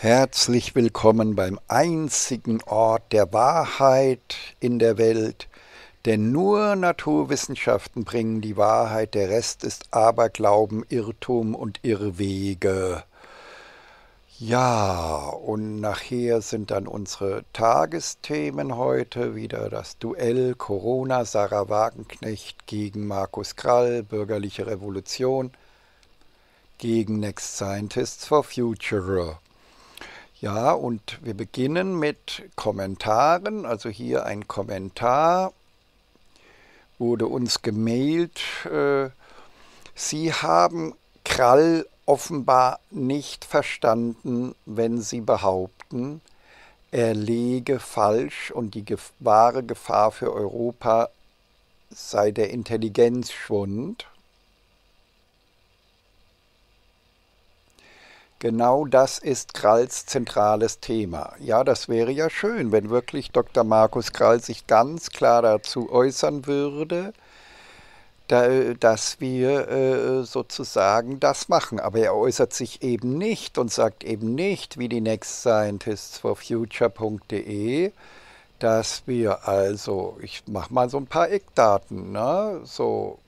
Herzlich willkommen beim einzigen Ort der Wahrheit in der Welt, denn nur Naturwissenschaften bringen die Wahrheit, der Rest ist Aberglauben, Irrtum und Irrwege. Ja, und nachher sind dann unsere Tagesthemen heute wieder das Duell Corona, Sarah Wagenknecht gegen Markus Krall, bürgerliche Revolution gegen Next Scientists for Future. Ja, und wir beginnen mit Kommentaren. Also hier ein Kommentar wurde uns gemailt. Äh, Sie haben Krall offenbar nicht verstanden, wenn Sie behaupten, er lege falsch und die wahre Gefahr für Europa sei der Intelligenzschwund. Genau das ist Kralls zentrales Thema. Ja, das wäre ja schön, wenn wirklich Dr. Markus Krall sich ganz klar dazu äußern würde, dass wir äh, sozusagen das machen. Aber er äußert sich eben nicht und sagt eben nicht, wie die Next Scientists for Future.de, dass wir also, ich mache mal so ein paar Eckdaten, ne? so,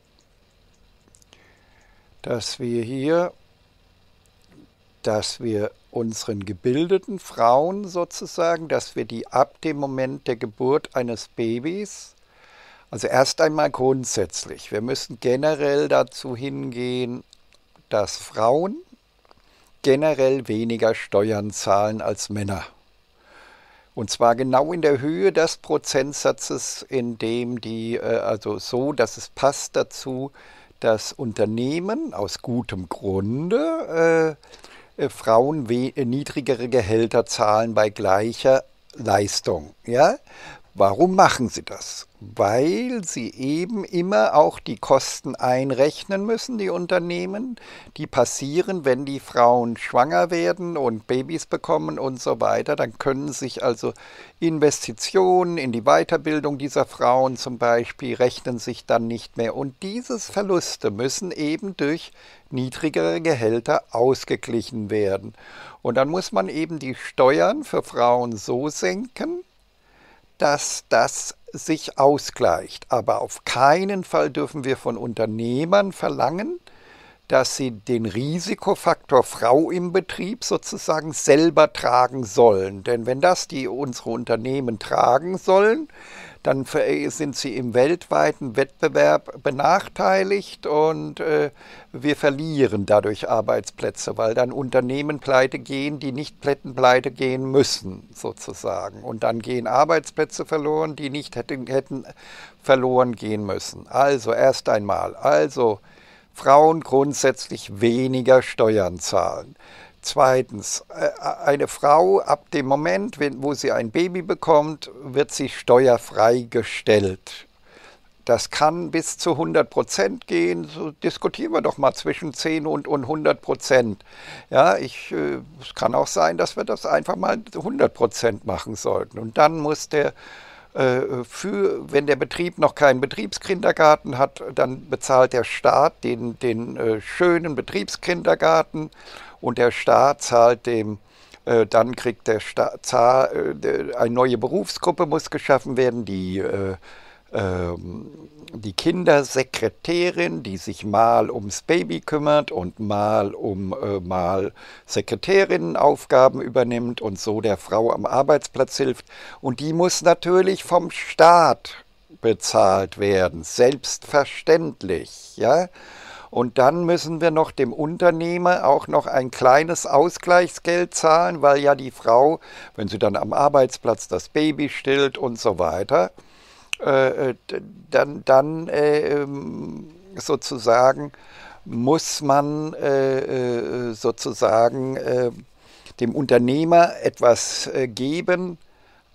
dass wir hier dass wir unseren gebildeten Frauen sozusagen, dass wir die ab dem Moment der Geburt eines Babys, also erst einmal grundsätzlich, wir müssen generell dazu hingehen, dass Frauen generell weniger Steuern zahlen als Männer. Und zwar genau in der Höhe des Prozentsatzes, in dem die, äh, also so, dass es passt dazu, dass Unternehmen aus gutem Grunde äh, äh, Frauen äh, niedrigere Gehälter zahlen bei gleicher Leistung. Ja? Warum machen sie das? weil sie eben immer auch die Kosten einrechnen müssen, die Unternehmen, die passieren, wenn die Frauen schwanger werden und Babys bekommen und so weiter. Dann können sich also Investitionen in die Weiterbildung dieser Frauen zum Beispiel rechnen sich dann nicht mehr. Und diese Verluste müssen eben durch niedrigere Gehälter ausgeglichen werden. Und dann muss man eben die Steuern für Frauen so senken, dass das sich ausgleicht. Aber auf keinen Fall dürfen wir von Unternehmern verlangen, dass sie den Risikofaktor Frau im Betrieb sozusagen selber tragen sollen. Denn wenn das die unsere Unternehmen tragen sollen, dann sind sie im weltweiten Wettbewerb benachteiligt und äh, wir verlieren dadurch Arbeitsplätze, weil dann Unternehmen pleite gehen, die nicht pleite gehen müssen, sozusagen. Und dann gehen Arbeitsplätze verloren, die nicht hätten, hätten verloren gehen müssen. Also erst einmal, also Frauen grundsätzlich weniger Steuern zahlen. Zweitens, äh, äh, eine Frau ab dem Moment, wo sie ein Baby bekommt, wird sie steuerfrei gestellt. Das kann bis zu 100 Prozent gehen. So diskutieren wir doch mal zwischen 10 und, 100 Prozent. Ja, ich, äh, es kann auch sein, dass wir das einfach mal 100 Prozent machen sollten. Und dann muss der für, wenn der Betrieb noch keinen Betriebskindergarten hat, dann bezahlt der Staat den, den schönen Betriebskindergarten und der Staat zahlt dem äh, dann kriegt der Staat äh, eine neue Berufsgruppe muss geschaffen werden, die, äh, ähm, die Kindersekretärin, die sich mal ums Baby kümmert und mal um äh, mal Sekretärinnenaufgaben übernimmt und so der Frau am Arbeitsplatz hilft. Und die muss natürlich vom Staat bezahlt werden, selbstverständlich, ja. Und dann müssen wir noch dem Unternehmer auch noch ein kleines Ausgleichsgeld zahlen, weil ja die Frau, wenn sie dann am Arbeitsplatz das Baby stillt und so weiter, äh, äh dann, dann äh, ähm, sozusagen muss man äh, äh sozusagen äh, dem Unternehmer etwas geben,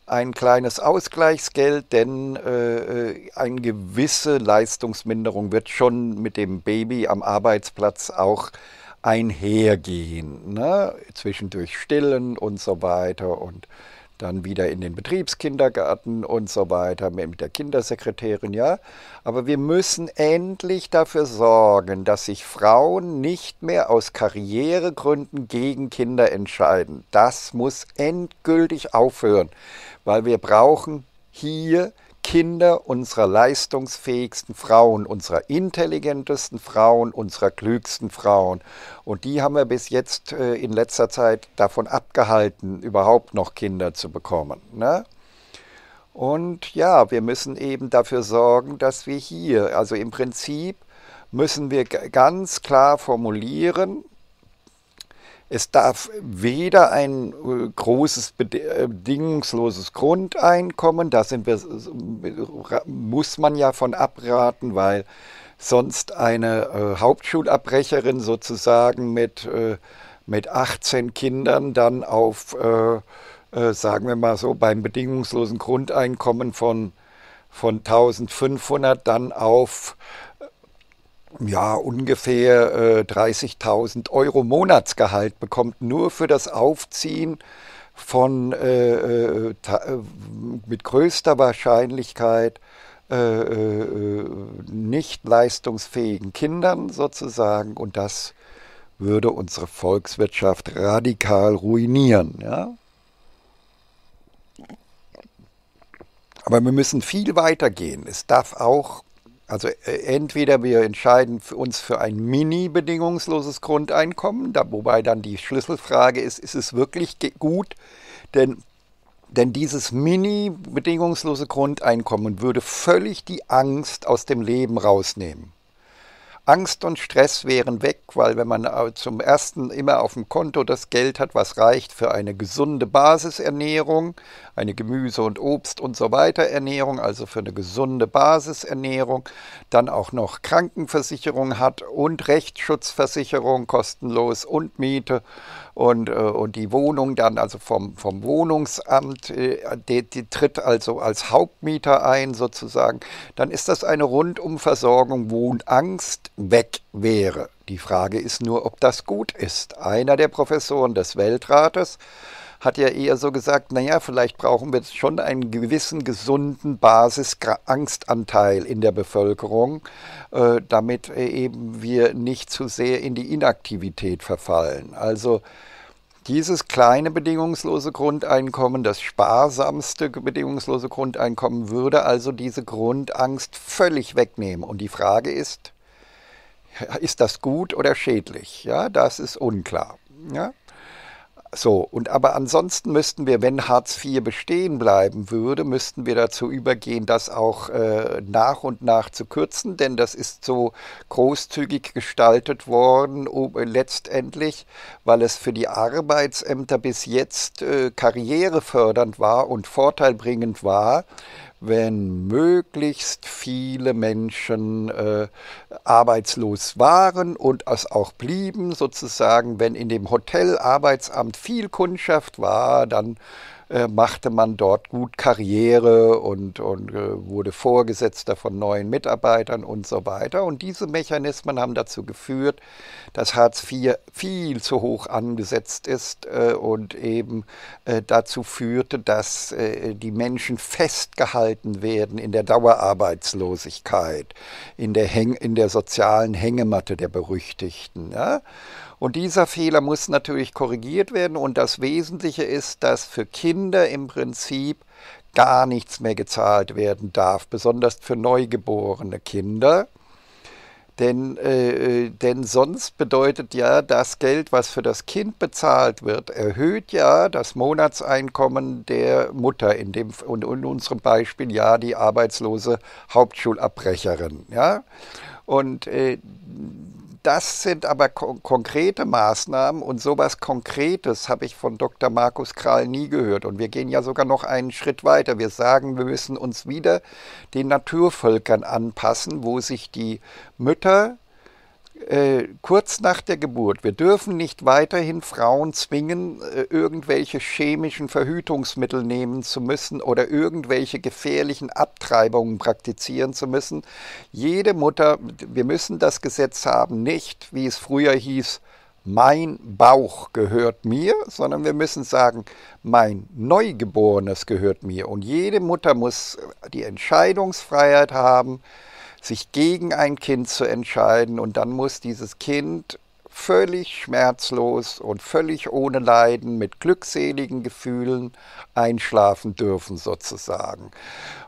ein kleines Ausgleichsgeld, denn äh, eine gewisse Leistungsminderung wird schon mit dem Baby am Arbeitsplatz auch einhergehen. Ne? Zwischendurch stillen und so weiter und dann wieder in den Betriebskindergarten und so weiter mit der Kindersekretärin, ja. Aber wir müssen endlich dafür sorgen, dass sich Frauen nicht mehr aus Karrieregründen gegen Kinder entscheiden. Das muss endgültig aufhören, weil wir brauchen hier Kinder unserer leistungsfähigsten Frauen, unserer intelligentesten Frauen, unserer klügsten Frauen. Und die haben wir bis jetzt äh, in letzter Zeit davon abgehalten, überhaupt noch Kinder zu bekommen. Ne? Und ja, wir müssen eben dafür sorgen, dass wir hier, also im Prinzip müssen wir ganz klar formulieren, es darf weder ein äh, großes, äh, bedingungsloses Grundeinkommen, da muss man ja von abraten, weil sonst eine äh, Hauptschulabbrecherin sozusagen mit, äh, mit 18 Kindern dann auf, äh, äh, sagen wir mal so, beim bedingungslosen Grundeinkommen von, von 1500 dann auf ja, ungefähr äh, 30.000 Euro Monatsgehalt bekommt, nur für das Aufziehen von äh, äh, äh mit größter Wahrscheinlichkeit äh, äh, nicht leistungsfähigen Kindern sozusagen und das würde unsere Volkswirtschaft radikal ruinieren. Ja? Aber wir müssen viel weiter gehen. Es darf auch also äh, entweder wir entscheiden für uns für ein mini-bedingungsloses Grundeinkommen, da, wobei dann die Schlüsselfrage ist, ist es wirklich gut? Denn, denn dieses mini-bedingungslose Grundeinkommen würde völlig die Angst aus dem Leben rausnehmen. Angst und Stress wären weg, weil wenn man zum ersten immer auf dem Konto das Geld hat, was reicht für eine gesunde Basisernährung, eine Gemüse- und Obst- und so weiter Ernährung, also für eine gesunde Basisernährung, dann auch noch Krankenversicherung hat und Rechtsschutzversicherung kostenlos und Miete und, äh, und die Wohnung dann also vom, vom Wohnungsamt, äh, die, die tritt also als Hauptmieter ein sozusagen, dann ist das eine Rundumversorgung, wo Angst weg wäre. Die Frage ist nur, ob das gut ist. Einer der Professoren des Weltrates, hat ja eher so gesagt, naja, vielleicht brauchen wir schon einen gewissen gesunden Basisangstanteil in der Bevölkerung, äh, damit eben wir nicht zu sehr in die Inaktivität verfallen. Also dieses kleine bedingungslose Grundeinkommen, das sparsamste bedingungslose Grundeinkommen, würde also diese Grundangst völlig wegnehmen. Und die Frage ist, ist das gut oder schädlich? Ja, das ist unklar. Ja? So, und aber ansonsten müssten wir, wenn Hartz IV bestehen bleiben würde, müssten wir dazu übergehen, das auch äh, nach und nach zu kürzen, denn das ist so großzügig gestaltet worden, um, äh, letztendlich, weil es für die Arbeitsämter bis jetzt äh, karrierefördernd war und vorteilbringend war, wenn möglichst viele Menschen äh, arbeitslos waren und es auch blieben, sozusagen, wenn in dem Hotelarbeitsamt viel Kundschaft war, dann äh, machte man dort gut Karriere und, und äh, wurde Vorgesetzter von neuen Mitarbeitern und so weiter. Und diese Mechanismen haben dazu geführt, dass Hartz IV viel zu hoch angesetzt ist äh, und eben äh, dazu führte, dass äh, die Menschen festgehalten werden in der Dauerarbeitslosigkeit, in der, Häng in der sozialen Hängematte der Berüchtigten. Ja? Und dieser Fehler muss natürlich korrigiert werden. Und das Wesentliche ist, dass für Kinder im Prinzip gar nichts mehr gezahlt werden darf, besonders für neugeborene Kinder. Denn, äh, äh denn sonst bedeutet ja, das Geld, was für das Kind bezahlt wird, erhöht ja das Monatseinkommen der Mutter, in, dem, und in unserem Beispiel ja die arbeitslose Hauptschulabbrecherin. Ja? Und äh, das sind aber kon konkrete Maßnahmen und sowas Konkretes habe ich von Dr. Markus Kral nie gehört. Und wir gehen ja sogar noch einen Schritt weiter. Wir sagen, wir müssen uns wieder den Naturvölkern anpassen, wo sich die Mütter äh, kurz nach der Geburt, wir dürfen nicht weiterhin Frauen zwingen, äh, irgendwelche chemischen Verhütungsmittel nehmen zu müssen oder irgendwelche gefährlichen Abtreibungen praktizieren zu müssen. Jede Mutter, wir müssen das Gesetz haben, nicht, wie es früher hieß, mein Bauch gehört mir, sondern wir müssen sagen, mein Neugeborenes gehört mir. Und jede Mutter muss äh, die Entscheidungsfreiheit haben, sich gegen ein Kind zu entscheiden und dann muss dieses Kind völlig schmerzlos und völlig ohne Leiden mit glückseligen Gefühlen einschlafen dürfen sozusagen.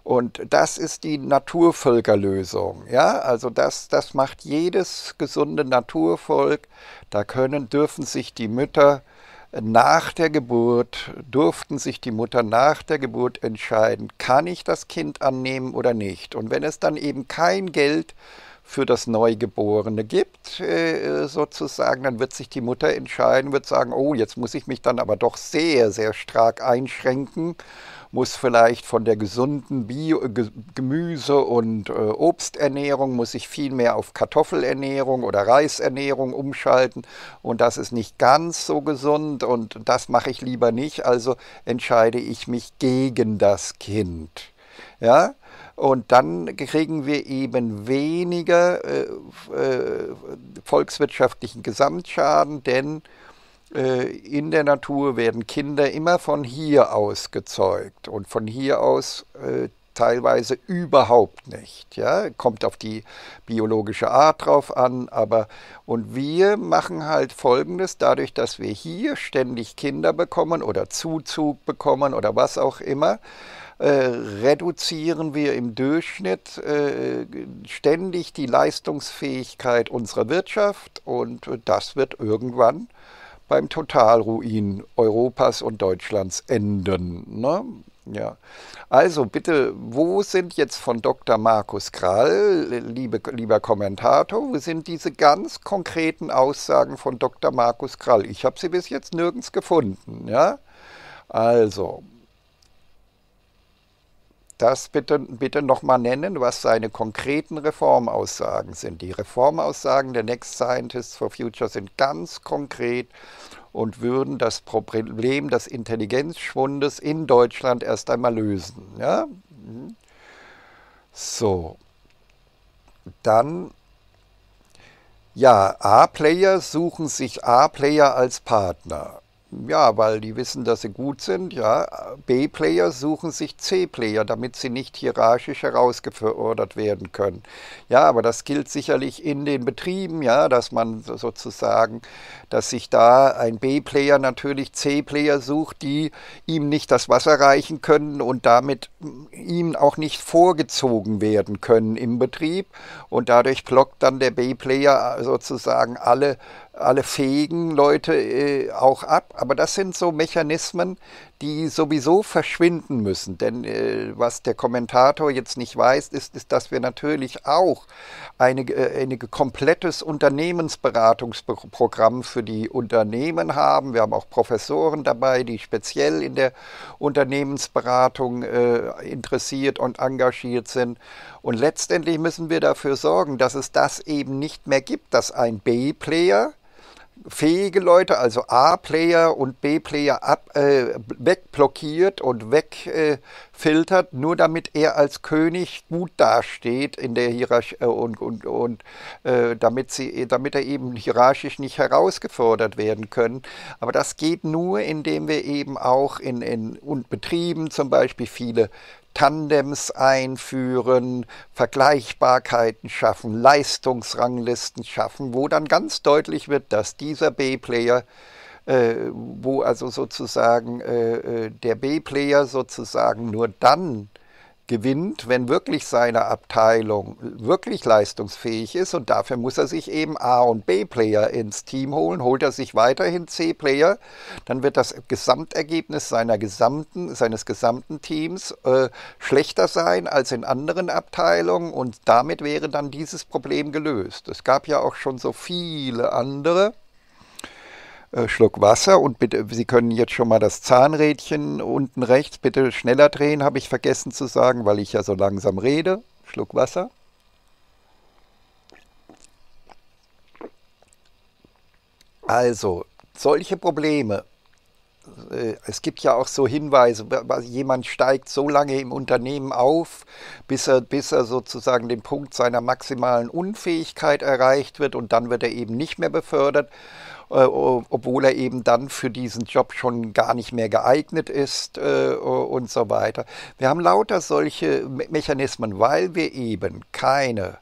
Und das ist die Naturvölkerlösung. Ja, also das, das macht jedes gesunde Naturvolk. Da können, dürfen sich die Mütter nach der Geburt durften sich die Mutter nach der Geburt entscheiden, kann ich das Kind annehmen oder nicht. Und wenn es dann eben kein Geld für das Neugeborene gibt, äh, sozusagen, dann wird sich die Mutter entscheiden, wird sagen, oh, jetzt muss ich mich dann aber doch sehr, sehr stark einschränken muss vielleicht von der gesunden Bio, Gemüse- und äh, Obsternährung, muss ich viel mehr auf Kartoffelernährung oder Reisernährung umschalten und das ist nicht ganz so gesund und das mache ich lieber nicht, also entscheide ich mich gegen das Kind. Ja, und dann kriegen wir eben weniger äh, äh, volkswirtschaftlichen Gesamtschaden, denn äh, in der Natur werden Kinder immer von hier aus gezeugt und von hier aus äh, teilweise überhaupt nicht. Ja? Kommt auf die biologische Art drauf an, aber und wir machen halt folgendes, dadurch, dass wir hier ständig Kinder bekommen oder Zuzug bekommen oder was auch immer, äh, reduzieren wir im Durchschnitt äh, ständig die Leistungsfähigkeit unserer Wirtschaft und das wird irgendwann äh, beim Totalruin Europas und Deutschlands enden. Ne? Ja. Also bitte, wo sind jetzt von Dr. Markus Krall, liebe, lieber Kommentator, wo sind diese ganz konkreten Aussagen von Dr. Markus Krall? Ich habe sie bis jetzt nirgends gefunden. Ja? Also, das bitte, bitte nochmal nennen, was seine konkreten Reformaussagen sind. Die Reformaussagen der Next Scientists for Future sind ganz konkret und würden das Problem des Intelligenzschwundes in Deutschland erst einmal lösen. Ja? Mhm. So, dann, ja, A-Player suchen sich A-Player als Partner. Ja, weil die wissen, dass sie gut sind. Ja. B-Player suchen sich C-Player, damit sie nicht hierarchisch herausgefordert werden können. Ja, aber das gilt sicherlich in den Betrieben, ja, dass man sozusagen, dass sich da ein B-Player natürlich C-Player sucht, die ihm nicht das Wasser reichen können und damit mm, ihm auch nicht vorgezogen werden können im Betrieb. Und dadurch blockt dann der B-Player äh, sozusagen alle alle fähigen Leute äh, auch ab. Aber das sind so Mechanismen, die sowieso verschwinden müssen. Denn äh, was der Kommentator jetzt nicht weiß, ist, ist dass wir natürlich auch ein eine äh, komplettes Unternehmensberatungsprogramm für die Unternehmen haben. Wir haben auch Professoren dabei, die speziell in der Unternehmensberatung äh, interessiert und engagiert sind. Und letztendlich müssen wir dafür sorgen, dass es das eben nicht mehr gibt, dass ein B-Player, fähige Leute, also A-Player und B-Player äh, wegblockiert und wegfiltert, äh, nur damit er als König gut dasteht in der Hierarchie äh, und, und, und äh, damit, sie, damit er eben hierarchisch nicht herausgefordert werden können. Aber das geht nur, indem wir eben auch in, in und Betrieben zum Beispiel viele Tandems einführen, Vergleichbarkeiten schaffen, Leistungsranglisten schaffen, wo dann ganz deutlich wird, dass dieser B-Player, äh, wo also sozusagen äh, äh der B-Player sozusagen nur dann gewinnt, wenn wirklich seine Abteilung wirklich leistungsfähig ist und dafür muss er sich eben A- und B-Player ins Team holen. Holt er sich weiterhin C-Player, dann wird das Gesamtergebnis seiner gesamten, seines gesamten Teams äh, schlechter sein als in anderen Abteilungen und damit wäre dann dieses Problem gelöst. Es gab ja auch schon so viele andere äh, Schluck Wasser und bitte, Sie können jetzt schon mal das Zahnrädchen unten rechts bitte schneller drehen, habe ich vergessen zu sagen, weil ich ja so langsam rede. Schluck Wasser. Also, solche Probleme äh, es gibt ja auch so Hinweise, jemand steigt so lange im Unternehmen auf, bis er, bis er sozusagen den Punkt seiner maximalen Unfähigkeit erreicht wird und dann wird er eben nicht mehr befördert, äh, obwohl er eben dann für diesen Job schon gar nicht mehr geeignet ist äh, und so weiter. Wir haben lauter solche Mechanismen, weil wir eben keine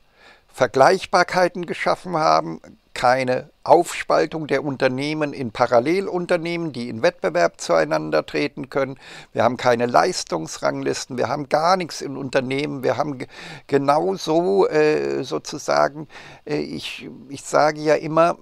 Vergleichbarkeiten geschaffen haben, keine Aufspaltung der Unternehmen in Parallelunternehmen, die in Wettbewerb zueinander treten können. Wir haben keine Leistungsranglisten, wir haben gar nichts in Unternehmen. Wir haben genauso äh, sozusagen, äh, ich, ich sage ja immer,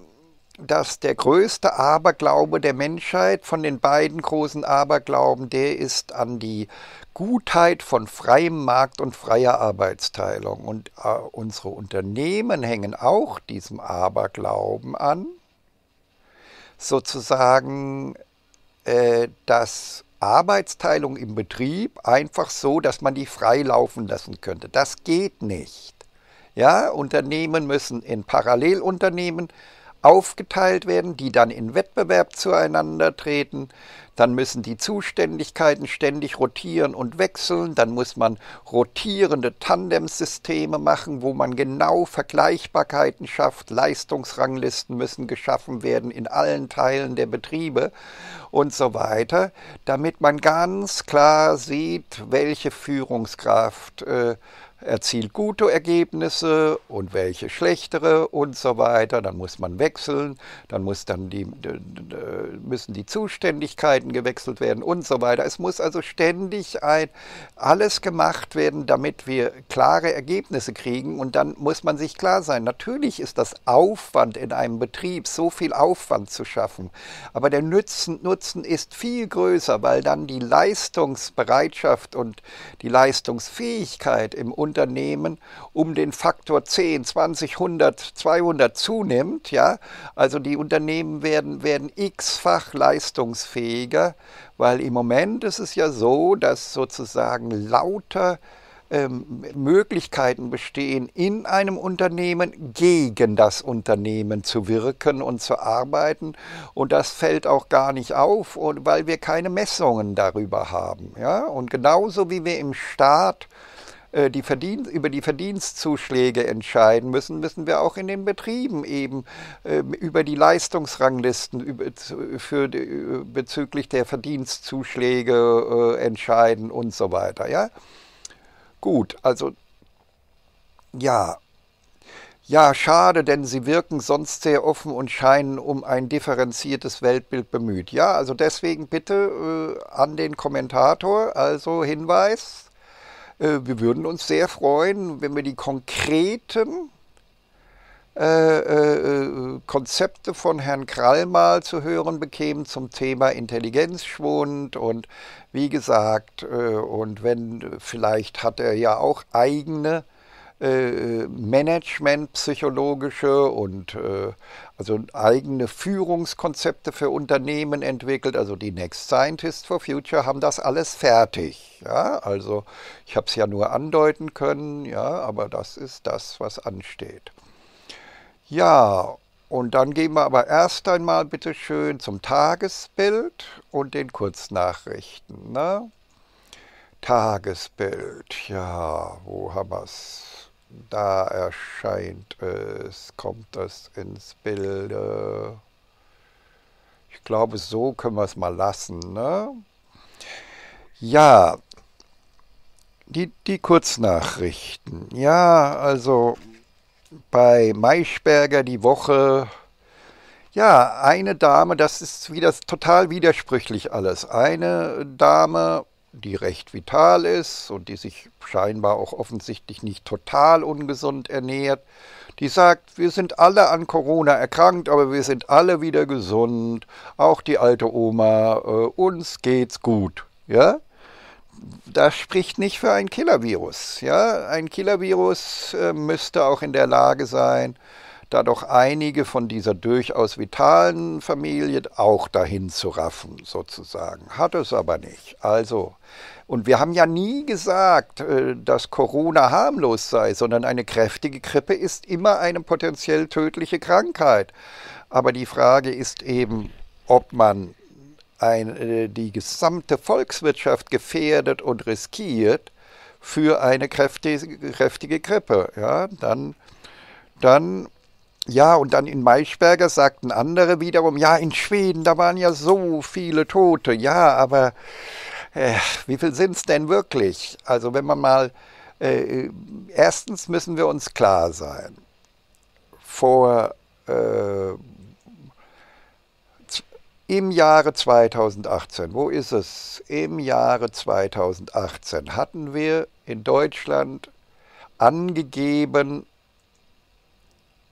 dass der größte Aberglaube der Menschheit von den beiden großen Aberglauben, der ist an die Gutheit von freiem Markt und freier Arbeitsteilung. Und äh, unsere Unternehmen hängen auch diesem Aberglauben an, sozusagen, äh, dass Arbeitsteilung im Betrieb einfach so, dass man die frei laufen lassen könnte. Das geht nicht. Ja, Unternehmen müssen in Parallelunternehmen aufgeteilt werden, die dann in Wettbewerb zueinander treten. Dann müssen die Zuständigkeiten ständig rotieren und wechseln. Dann muss man rotierende Tandemsysteme machen, wo man genau Vergleichbarkeiten schafft. Leistungsranglisten müssen geschaffen werden in allen Teilen der Betriebe und so weiter, damit man ganz klar sieht, welche Führungskraft äh, erzielt gute Ergebnisse und welche schlechtere und so weiter. Dann muss man wechseln, dann, muss dann die, müssen die Zuständigkeiten gewechselt werden und so weiter. Es muss also ständig ein, alles gemacht werden, damit wir klare Ergebnisse kriegen und dann muss man sich klar sein. Natürlich ist das Aufwand in einem Betrieb, so viel Aufwand zu schaffen, aber der Nutzen, Nutzen ist viel größer, weil dann die Leistungsbereitschaft und die Leistungsfähigkeit im Unternehmen Unternehmen um den Faktor 10, 20, 100, 200 zunimmt. Ja? Also die Unternehmen werden, werden x-fach leistungsfähiger, weil im Moment ist es ja so, dass sozusagen lauter ähm, Möglichkeiten bestehen, in einem Unternehmen gegen das Unternehmen zu wirken und zu arbeiten. Und das fällt auch gar nicht auf, weil wir keine Messungen darüber haben. Ja? Und genauso wie wir im Staat äh, die Verdienst, über die Verdienstzuschläge entscheiden müssen, müssen wir auch in den Betrieben eben ähm, über die Leistungsranglisten für, äh, bezüglich der Verdienstzuschläge äh, entscheiden und so weiter. Ja? Gut, also ja, ja, schade, denn sie wirken sonst sehr offen und scheinen um ein differenziertes Weltbild bemüht. Ja, also deswegen bitte äh, an den Kommentator, also Hinweis, äh, wir würden uns sehr freuen, wenn wir die konkreten äh, äh, äh Konzepte von Herrn Krall mal zu hören bekämen zum Thema Intelligenzschwund und wie gesagt, äh, und wenn äh, vielleicht hat er ja auch eigene äh, management-psychologische und äh, also eigene Führungskonzepte für Unternehmen entwickelt. Also die Next Scientists for Future haben das alles fertig. Ja? Also ich habe es ja nur andeuten können, ja, aber das ist das, was ansteht. Ja, und dann gehen wir aber erst einmal bitte schön zum Tagesbild und den Kurznachrichten. Ne? Tagesbild, ja, wo haben wir es? Da erscheint es, kommt es ins Bild. Ich glaube, so können wir es mal lassen. Ne? Ja, die, die Kurznachrichten. Ja, also bei Maischberger die Woche. Ja, eine Dame, das ist wieder total widersprüchlich alles. Eine Dame die recht vital ist und die sich scheinbar auch offensichtlich nicht total ungesund ernährt, die sagt, wir sind alle an Corona erkrankt, aber wir sind alle wieder gesund, auch die alte Oma, äh, uns geht's gut. Ja? Das spricht nicht für ein Killervirus. Ja? Ein Killervirus äh, müsste auch in der Lage sein, da doch einige von dieser durchaus vitalen Familie auch dahin zu raffen, sozusagen. Hat es aber nicht. Also, und wir haben ja nie gesagt, äh, dass Corona harmlos sei, sondern eine kräftige Grippe ist immer eine potenziell tödliche Krankheit. Aber die Frage ist eben, ob man ein, äh, die gesamte Volkswirtschaft gefährdet und riskiert für eine kräftige, kräftige Grippe. Ja, dann, dann ja, und dann in Maischberger sagten andere wiederum, ja, in Schweden, da waren ja so viele Tote. Ja, aber äh, wie viel sind es denn wirklich? Also wenn man mal, äh, erstens müssen wir uns klar sein, vor äh, im Jahre 2018, wo ist es? Im Jahre 2018 hatten wir in Deutschland angegeben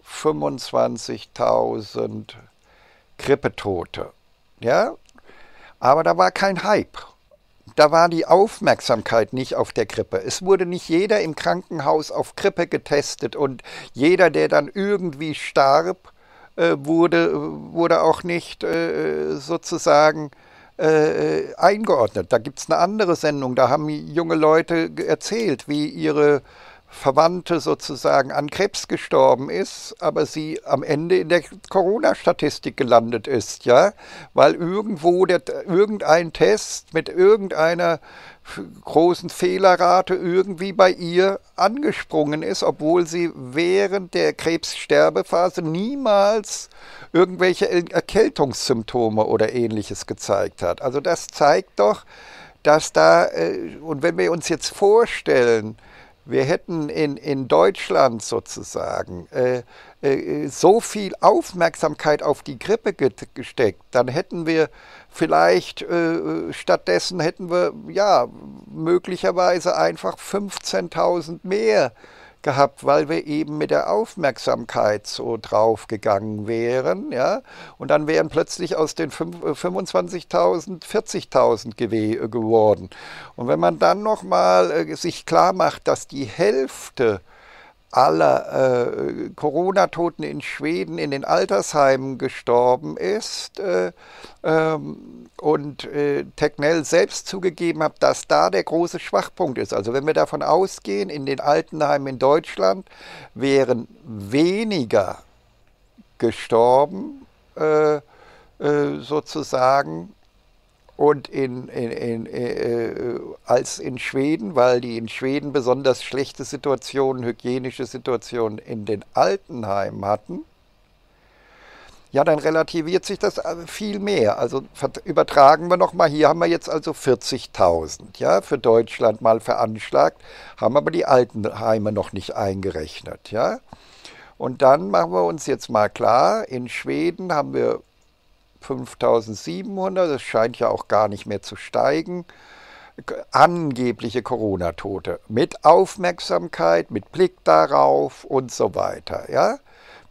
25.000 Grippetote. Ja? Aber da war kein Hype. Da war die Aufmerksamkeit nicht auf der Grippe. Es wurde nicht jeder im Krankenhaus auf Grippe getestet und jeder, der dann irgendwie starb, äh, wurde, wurde auch nicht äh, sozusagen äh, eingeordnet. Da gibt es eine andere Sendung, da haben junge Leute erzählt, wie ihre Verwandte sozusagen an Krebs gestorben ist, aber sie am Ende in der Corona-Statistik gelandet ist, ja, weil irgendwo der, irgendein Test mit irgendeiner großen Fehlerrate irgendwie bei ihr angesprungen ist, obwohl sie während der Krebssterbephase niemals irgendwelche Erkältungssymptome oder ähnliches gezeigt hat. Also das zeigt doch, dass da, äh, und wenn wir uns jetzt vorstellen, wir hätten in, in Deutschland sozusagen äh, äh, so viel Aufmerksamkeit auf die Grippe gesteckt, dann hätten wir vielleicht äh, äh, stattdessen hätten wir ja möglicherweise einfach 15.000 mehr äh, gehabt, weil wir eben mit der Aufmerksamkeit so draufgegangen wären. Ja? Und dann wären plötzlich aus den 25.000 40.000 gew geworden. Und wenn man dann nochmal äh, sich klar macht, dass die Hälfte aller äh, Corona-Toten in Schweden in den Altersheimen gestorben ist äh, ähm, und äh, Technell selbst zugegeben hat, dass da der große Schwachpunkt ist. Also wenn wir davon ausgehen, in den Altenheimen in Deutschland wären weniger gestorben äh, äh, sozusagen und in, in, in, äh, äh, als in Schweden, weil die in Schweden besonders schlechte Situationen, hygienische Situationen in den Altenheimen hatten, ja, dann relativiert sich das äh, viel mehr. Also übertragen wir nochmal, hier haben wir jetzt also 40.000, ja, für Deutschland mal veranschlagt, haben aber die Altenheime noch nicht eingerechnet, ja. Und dann machen wir uns jetzt mal klar, in Schweden haben wir 5700, das scheint ja auch gar nicht mehr zu steigen, angebliche Corona-Tote mit Aufmerksamkeit, mit Blick darauf und so weiter. Ja?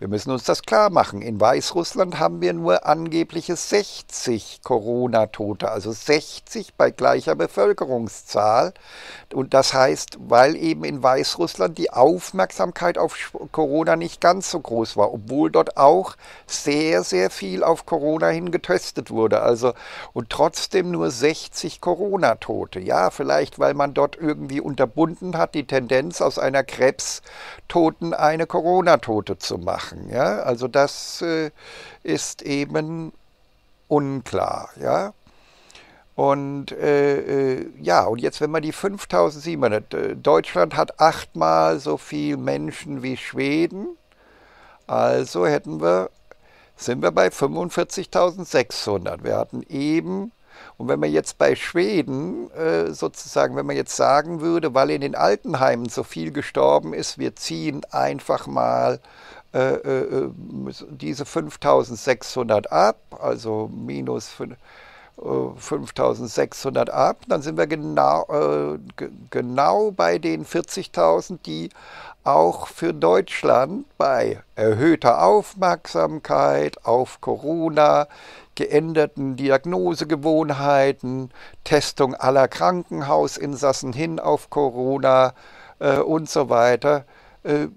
Wir müssen uns das klar machen. In Weißrussland haben wir nur angebliche 60 Corona-Tote, also 60 bei gleicher Bevölkerungszahl. Und das heißt, weil eben in Weißrussland die Aufmerksamkeit auf Corona nicht ganz so groß war, obwohl dort auch sehr, sehr viel auf Corona hin getestet wurde. Also und trotzdem nur 60 Corona-Tote. Ja, vielleicht, weil man dort irgendwie unterbunden hat, die Tendenz aus einer Krebstoten eine Corona-Tote zu machen machen. Ja? Also das äh, ist eben unklar. Ja? Und äh, äh ja, und jetzt, wenn man die 5700, äh, Deutschland hat achtmal so viel Menschen wie Schweden, also hätten wir, sind wir bei 45.600. Wir hatten eben und wenn man jetzt bei Schweden äh, sozusagen, wenn man jetzt sagen würde, weil in den Altenheimen so viel gestorben ist, wir ziehen einfach mal äh, äh, äh, diese 5600 ab, also minus 5600 ab, dann sind wir genau, genau bei den 40.000, die auch für Deutschland bei erhöhter Aufmerksamkeit auf Corona, geänderten Diagnosegewohnheiten, Testung aller Krankenhausinsassen hin auf Corona äh, und so weiter, äh,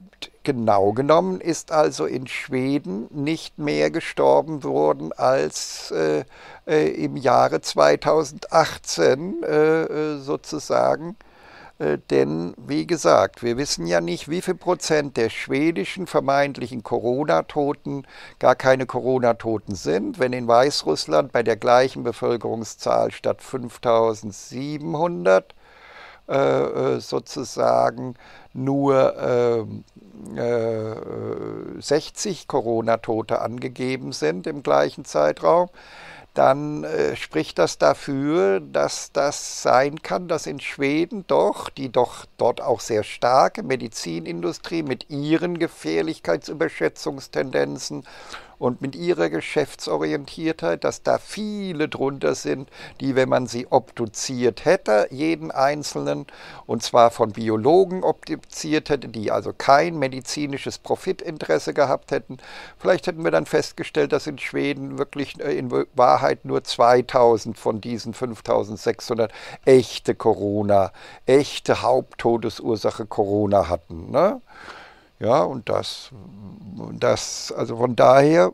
genau genommen ist also in Schweden nicht mehr gestorben worden als äh, äh, im Jahre 2018 äh, äh, sozusagen. Äh, denn wie gesagt, wir wissen ja nicht, wie viel Prozent der schwedischen vermeintlichen Corona-Toten gar keine Corona-Toten sind. Wenn in Weißrussland bei der gleichen Bevölkerungszahl statt 5700 äh, sozusagen nur ähm, 60 äh, äh, Corona-Tote angegeben sind im gleichen Zeitraum, dann äh, spricht das dafür, dass das sein kann, dass in Schweden doch die doch dort auch sehr starke Medizinindustrie mit ihren Gefährlichkeitsüberschätzungstendenzen und mit ihrer Geschäftsorientiertheit, dass da viele drunter sind, die, wenn man sie obduziert hätte, jeden einzelnen, und zwar von Biologen obduziert hätte, die also kein medizinisches Profitinteresse gehabt hätten, vielleicht hätten wir dann festgestellt, dass in Schweden wirklich äh, in Wahrheit nur 2000 von diesen 5600 echte Corona, echte Haupttodesursache Corona hatten. Ne? Ja, und das, das, also von daher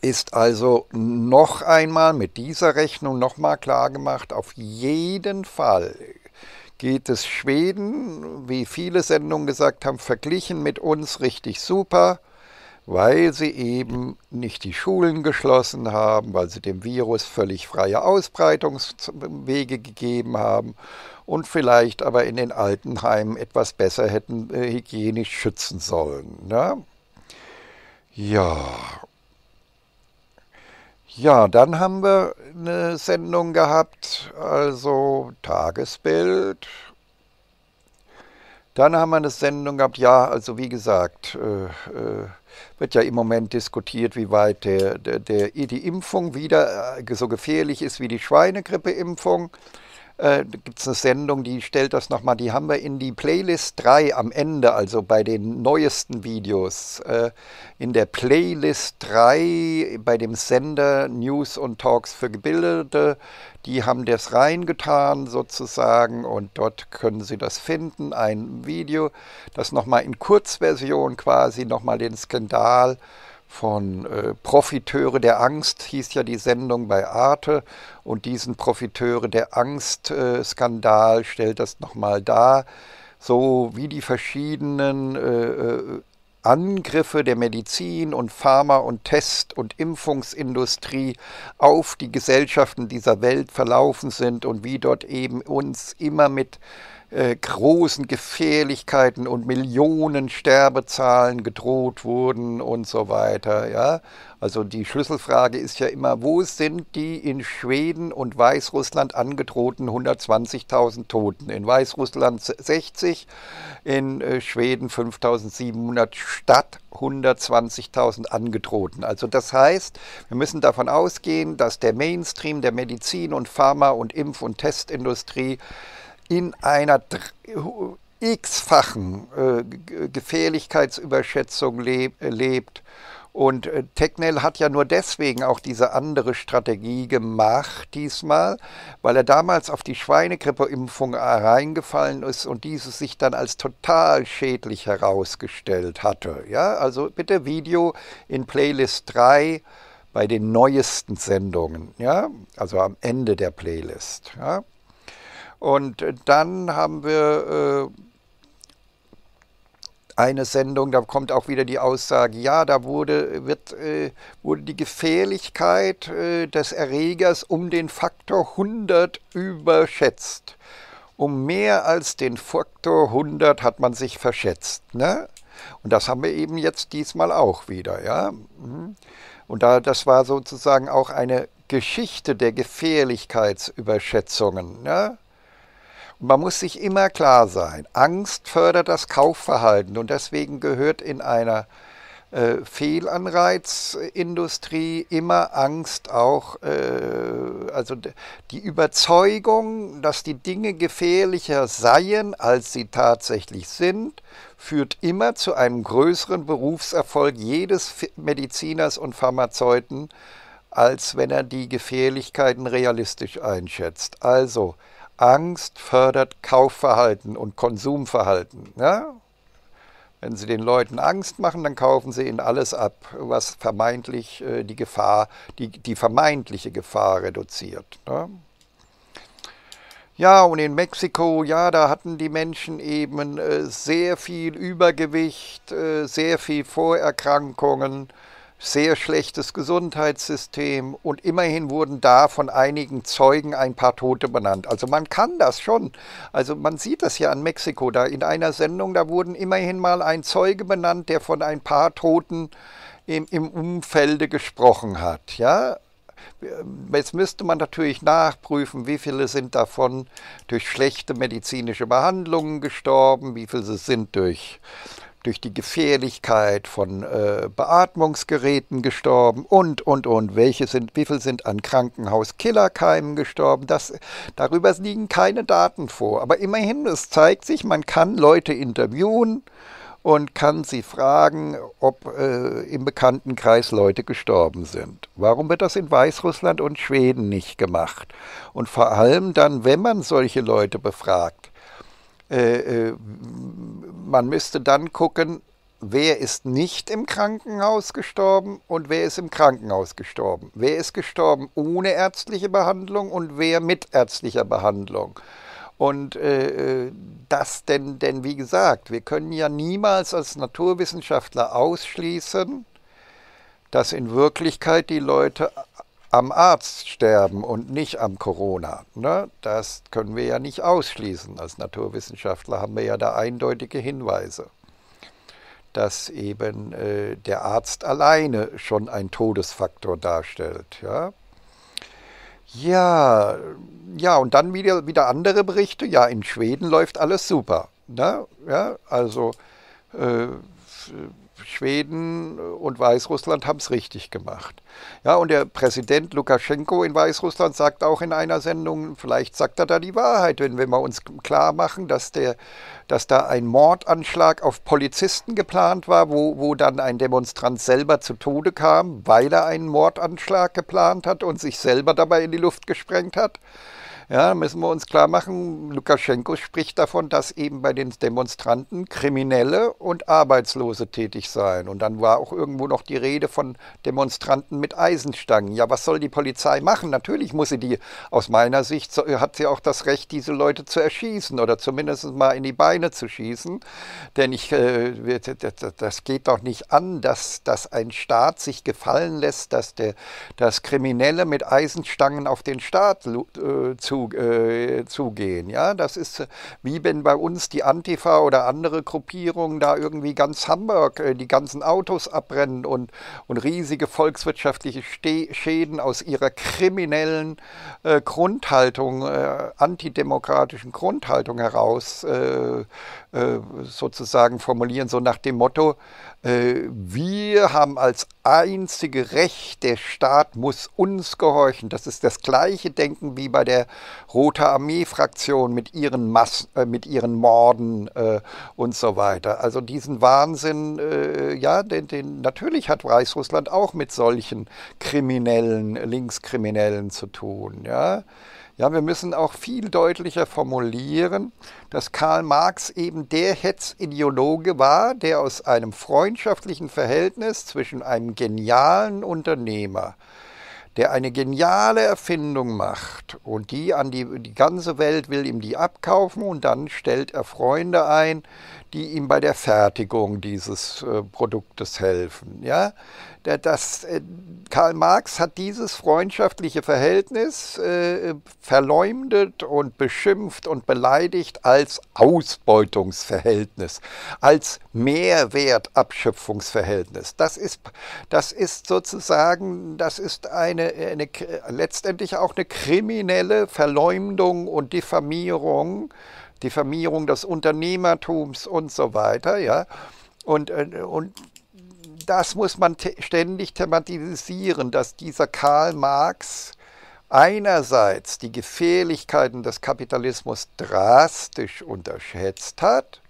ist also noch einmal mit dieser Rechnung nochmal klar gemacht, auf jeden Fall geht es Schweden, wie viele Sendungen gesagt haben, verglichen mit uns richtig super weil sie eben nicht die Schulen geschlossen haben, weil sie dem Virus völlig freie Ausbreitungswege gegeben haben und vielleicht aber in den Altenheimen etwas besser hätten äh, hygienisch schützen sollen. Ne? Ja. Ja, dann haben wir eine Sendung gehabt, also Tagesbild. Dann haben wir eine Sendung gehabt, ja, also wie gesagt, äh, äh, wird ja im Moment diskutiert, wie weit der, der, die Impfung wieder äh, so gefährlich ist wie die Schweinegrippeimpfung. impfung äh, gibt es eine Sendung, die stellt das nochmal, die haben wir in die Playlist 3 am Ende, also bei den neuesten Videos. Äh, in der Playlist 3 bei dem Sender News und Talks für Gebildete, die haben das reingetan sozusagen und dort können Sie das finden, ein Video, das nochmal in Kurzversion quasi nochmal den Skandal äh, von äh, Profiteure der Angst, hieß ja die Sendung bei Arte. Und diesen Profiteure der Angst-Skandal äh, stellt das nochmal dar. So wie die verschiedenen äh, äh, Angriffe der Medizin und Pharma- und Test- und Impfungsindustrie auf die Gesellschaften dieser Welt verlaufen sind und wie dort eben uns immer mit äh, großen Gefährlichkeiten und Millionen Sterbezahlen gedroht wurden und so weiter. Ja? Also die Schlüsselfrage ist ja immer, wo sind die in Schweden und Weißrussland angedrohten 120.000 Toten? In Weißrussland 60, in äh, Schweden 5.700 statt 120.000 angedrohten. Also das heißt, wir müssen davon ausgehen, dass der Mainstream der Medizin und Pharma und Impf- und Testindustrie in einer x-fachen äh, Gefährlichkeitsüberschätzung leb äh, lebt. Und äh, Technell hat ja nur deswegen auch diese andere Strategie gemacht diesmal, weil er damals auf die Schweinegrippeimpfung äh, reingefallen ist und diese sich dann als total schädlich herausgestellt hatte. Ja, also bitte Video in Playlist 3 bei den neuesten Sendungen, ja, also am Ende der Playlist, ja. Und dann haben wir äh, eine Sendung, da kommt auch wieder die Aussage, ja, da wurde, wird, äh, wurde die Gefährlichkeit äh, des Erregers um den Faktor 100 überschätzt. Um mehr als den Faktor 100 hat man sich verschätzt. Ne? Und das haben wir eben jetzt diesmal auch wieder. Ja? Mhm. Und da, das war sozusagen auch eine Geschichte der Gefährlichkeitsüberschätzungen. Ne? Man muss sich immer klar sein, Angst fördert das Kaufverhalten und deswegen gehört in einer äh, Fehlanreizindustrie immer Angst auch, äh, also die Überzeugung, dass die Dinge gefährlicher seien, als sie tatsächlich sind, führt immer zu einem größeren Berufserfolg jedes Mediziners und Pharmazeuten, als wenn er die Gefährlichkeiten realistisch einschätzt. Also, Angst fördert Kaufverhalten und Konsumverhalten. Ja? Wenn Sie den Leuten Angst machen, dann kaufen Sie ihnen alles ab, was vermeintlich äh, die Gefahr, die, die vermeintliche Gefahr reduziert. Ne? Ja, und in Mexiko, ja, da hatten die Menschen eben äh, sehr viel Übergewicht, äh, sehr viel Vorerkrankungen sehr schlechtes Gesundheitssystem und immerhin wurden da von einigen Zeugen ein paar Tote benannt. Also man kann das schon. Also man sieht das ja an Mexiko. Da in einer Sendung, da wurden immerhin mal ein Zeuge benannt, der von ein paar Toten im, im Umfelde gesprochen hat. Ja, Jetzt müsste man natürlich nachprüfen, wie viele sind davon durch schlechte medizinische Behandlungen gestorben, wie viele sind durch durch die Gefährlichkeit von äh, Beatmungsgeräten gestorben und, und, und. Welche sind, wie viele sind an Krankenhauskillerkeimen gestorben? Das, darüber liegen keine Daten vor. Aber immerhin, es zeigt sich, man kann Leute interviewen und kann sie fragen, ob äh, im Bekanntenkreis Leute gestorben sind. Warum wird das in Weißrussland und Schweden nicht gemacht? Und vor allem dann, wenn man solche Leute befragt, äh, äh, man müsste dann gucken, wer ist nicht im Krankenhaus gestorben und wer ist im Krankenhaus gestorben. Wer ist gestorben ohne ärztliche Behandlung und wer mit ärztlicher Behandlung. Und äh, äh das denn, denn wie gesagt, wir können ja niemals als Naturwissenschaftler ausschließen, dass in Wirklichkeit die Leute am Arzt sterben und nicht am Corona. Ne? Das können wir ja nicht ausschließen. Als Naturwissenschaftler haben wir ja da eindeutige Hinweise, dass eben äh, der Arzt alleine schon ein Todesfaktor darstellt. Ja? Ja, ja, und dann wieder, wieder andere Berichte. Ja, in Schweden läuft alles super. Ne? Ja, also äh, Schweden und Weißrussland haben es richtig gemacht. Ja, und der Präsident Lukaschenko in Weißrussland sagt auch in einer Sendung, vielleicht sagt er da die Wahrheit, wenn, wir uns klar machen, dass, der, dass da ein Mordanschlag auf Polizisten geplant war, wo, wo dann ein Demonstrant selber zu Tode kam, weil er einen Mordanschlag geplant hat und sich selber dabei in die Luft gesprengt hat. Ja, müssen wir uns klar machen, Lukaschenko spricht davon, dass eben bei den Demonstranten Kriminelle und Arbeitslose tätig seien. Und dann war auch irgendwo noch die Rede von Demonstranten mit Eisenstangen. Ja, was soll die Polizei machen? Natürlich muss sie die, aus meiner Sicht, hat sie auch das Recht, diese Leute zu erschießen oder zumindest mal in die Beine zu schießen. Denn ich, äh, das geht doch nicht an, dass, dass ein Staat sich gefallen lässt, dass, der, dass Kriminelle mit Eisenstangen auf den Staat äh, zu äh, zugehen. Ja, das ist äh, wie wenn bei uns die Antifa oder andere Gruppierungen da irgendwie ganz Hamburg äh, die ganzen Autos abbrennen und, und riesige volkswirtschaftliche Ste Schäden aus ihrer kriminellen äh, Grundhaltung, äh, antidemokratischen Grundhaltung heraus äh, sozusagen formulieren, so nach dem Motto, äh, wir haben als einzige Recht, der Staat muss uns gehorchen. Das ist das gleiche Denken wie bei der Rote Armee-Fraktion mit ihren, äh, mit ihren Morden äh, und so weiter. Also diesen Wahnsinn, äh, ja, den, den, natürlich hat Weißrussland auch mit solchen Kriminellen, Linkskriminellen zu tun. Ja. Ja, wir müssen auch viel deutlicher formulieren, dass Karl Marx eben der Hetzideologe war, der aus einem freundschaftlichen Verhältnis zwischen einem genialen Unternehmer, der eine geniale Erfindung macht und die an die, die ganze Welt will ihm die abkaufen und dann stellt er Freunde ein, die ihm bei der Fertigung dieses äh, Produktes helfen. Ja? Das, äh, Karl Marx hat dieses freundschaftliche Verhältnis äh, verleumdet und beschimpft und beleidigt als Ausbeutungsverhältnis, als Mehrwertabschöpfungsverhältnis. Das ist, das ist sozusagen, das ist eine, eine letztendlich auch eine kriminelle Verleumdung und Diffamierung Diffamierung des Unternehmertums und so weiter. Ja? Und, äh, und das muss man te ständig thematisieren, dass dieser Karl Marx einerseits die Gefährlichkeiten des Kapitalismus drastisch unterschätzt hat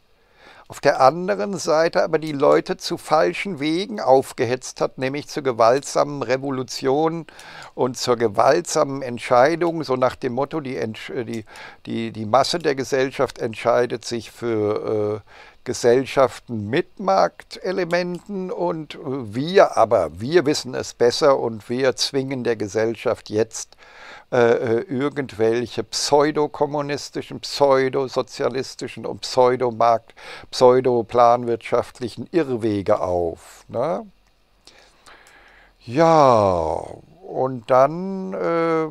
auf der anderen Seite aber die Leute zu falschen Wegen aufgehetzt hat, nämlich zur gewaltsamen Revolution und zur gewaltsamen Entscheidung, so nach dem Motto, die, die, die, die Masse der Gesellschaft entscheidet sich für äh, Gesellschaften mit Marktelementen und wir aber, wir wissen es besser und wir zwingen der Gesellschaft jetzt äh, äh irgendwelche pseudokommunistischen, pseudosozialistischen und pseudomarkt, pseudoplanwirtschaftlichen Irrwege auf. Ne? Ja, und dann, äh,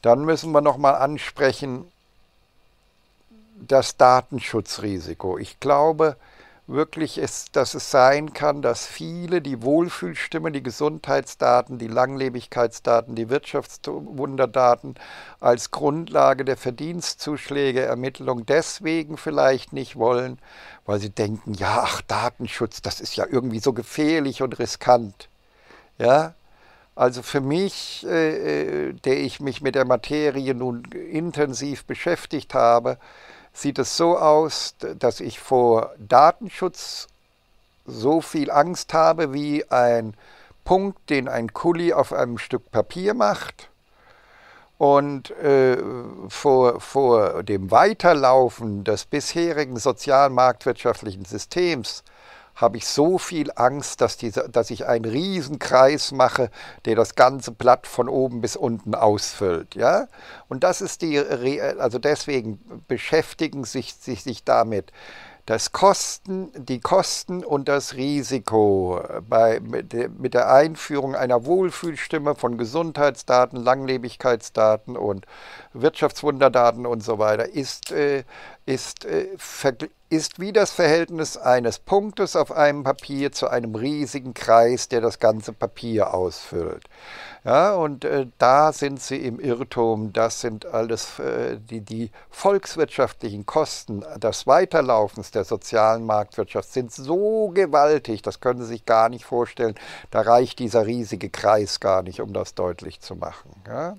dann müssen wir nochmal ansprechen, das Datenschutzrisiko. Ich glaube wirklich, ist, dass es sein kann, dass viele die Wohlfühlstimme, die Gesundheitsdaten, die Langlebigkeitsdaten, die Wirtschaftswunderdaten als Grundlage der Verdienstzuschlägeermittlung deswegen vielleicht nicht wollen, weil sie denken, ja, ach, Datenschutz, das ist ja irgendwie so gefährlich und riskant. Ja, also für mich, äh, äh der ich mich mit der Materie nun intensiv beschäftigt habe, sieht es so aus, dass ich vor Datenschutz so viel Angst habe wie ein Punkt, den ein Kuli auf einem Stück Papier macht. Und äh, vor, vor dem Weiterlaufen des bisherigen sozialmarktwirtschaftlichen Systems habe ich so viel Angst, dass, diese, dass ich einen Riesenkreis mache, der das ganze Blatt von oben bis unten ausfüllt. Ja? Und das ist die, also deswegen beschäftigen sich, sich, sich damit das Kosten, die Kosten und das Risiko bei, mit der Einführung einer Wohlfühlstimme von Gesundheitsdaten, Langlebigkeitsdaten und Wirtschaftswunderdaten und so weiter ist, äh, ist, äh, ist wie das Verhältnis eines Punktes auf einem Papier zu einem riesigen Kreis, der das ganze Papier ausfüllt. Ja, und äh, da sind sie im Irrtum. Das sind alles äh, die, die volkswirtschaftlichen Kosten des Weiterlaufens der sozialen Marktwirtschaft sind so gewaltig, das können Sie sich gar nicht vorstellen. Da reicht dieser riesige Kreis gar nicht, um das deutlich zu machen. Ja?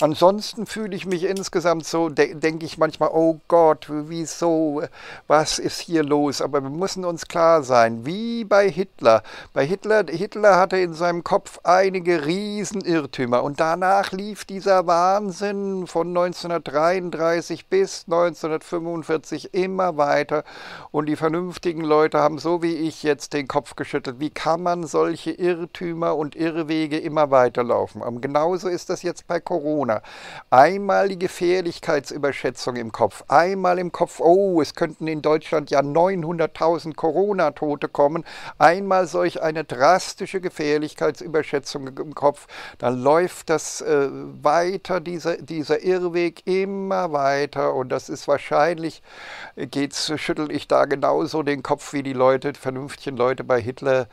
Ansonsten fühle ich mich insgesamt so, de denke ich manchmal, oh Gott, wieso, was ist hier los? Aber wir müssen uns klar sein, wie bei Hitler. Bei Hitler, Hitler hatte in seinem Kopf einige Riesenirrtümer und danach lief dieser Wahnsinn von 1933 bis 1945 immer weiter und die vernünftigen Leute haben so wie ich jetzt den Kopf geschüttelt. Wie kann man solche Irrtümer und Irrwege immer weiterlaufen? Und genauso ist das jetzt bei Corona. Corona. Einmal die Gefährlichkeitsüberschätzung im Kopf, einmal im Kopf, oh, es könnten in Deutschland ja 900.000 Corona-Tote kommen, einmal solch eine drastische Gefährlichkeitsüberschätzung im Kopf, dann läuft das äh, weiter, dieser, dieser Irrweg immer weiter und das ist wahrscheinlich, äh, geht's, schüttel ich da genauso den Kopf wie die Leute, vernünftigen Leute bei Hitler,